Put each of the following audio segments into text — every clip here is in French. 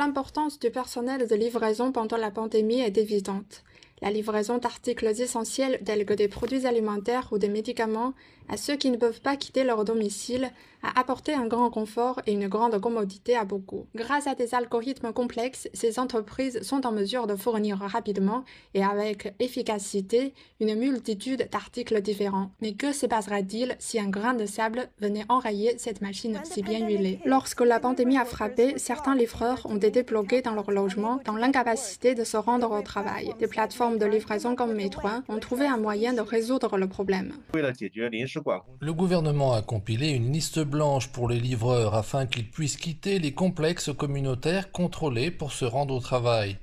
L'importance du personnel de livraison pendant la pandémie est évidente. La livraison d'articles essentiels tels que des produits alimentaires ou des médicaments à ceux qui ne peuvent pas quitter leur domicile a apporté un grand confort et une grande commodité à beaucoup. Grâce à des algorithmes complexes, ces entreprises sont en mesure de fournir rapidement et avec efficacité une multitude d'articles différents. Mais que se passera-t-il si un grain de sable venait enrayer cette machine si bien huilée Lorsque la pandémie a frappé, certains livreurs ont été bloqués dans leur logement, dans l'incapacité de se rendre au travail. Des plateformes de livraison comme Metro ont trouvé un moyen de résoudre le problème. Le gouvernement a compilé une liste blanche pour les livreurs afin qu'ils puissent quitter les complexes communautaires contrôlés pour se rendre au travail.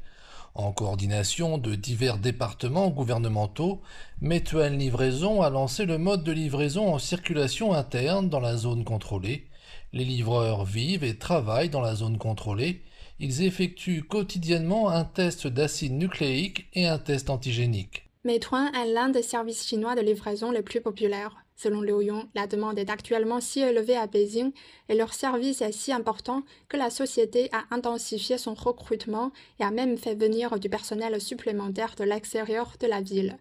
En coordination de divers départements gouvernementaux, metuel Livraison a lancé le mode de livraison en circulation interne dans la zone contrôlée. Les livreurs vivent et travaillent dans la zone contrôlée. Ils effectuent quotidiennement un test d'acide nucléique et un test antigénique. Meituan est l'un des services chinois de livraison les plus populaires. Selon Liu Yong, la demande est actuellement si élevée à Beijing et leur service est si important que la société a intensifié son recrutement et a même fait venir du personnel supplémentaire de l'extérieur de la ville.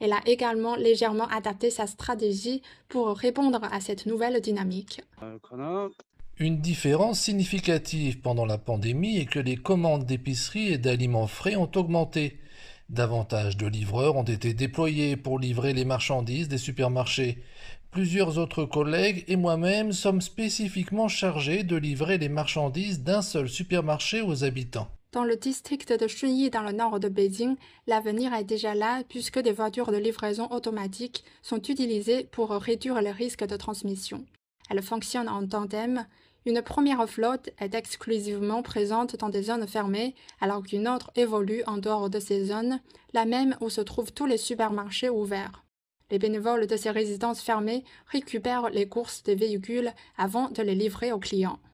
Elle a également légèrement adapté sa stratégie pour répondre à cette nouvelle dynamique. Une différence significative pendant la pandémie est que les commandes d'épicerie et d'aliments frais ont augmenté. Davantage de livreurs ont été déployés pour livrer les marchandises des supermarchés. Plusieurs autres collègues et moi-même sommes spécifiquement chargés de livrer les marchandises d'un seul supermarché aux habitants. Dans le district de Shunyi, dans le nord de Beijing, l'avenir est déjà là puisque des voitures de livraison automatique sont utilisées pour réduire les risques de transmission. Elles fonctionnent en tandem. Une première flotte est exclusivement présente dans des zones fermées, alors qu'une autre évolue en dehors de ces zones, la même où se trouvent tous les supermarchés ouverts. Les bénévoles de ces résidences fermées récupèrent les courses des véhicules avant de les livrer aux clients.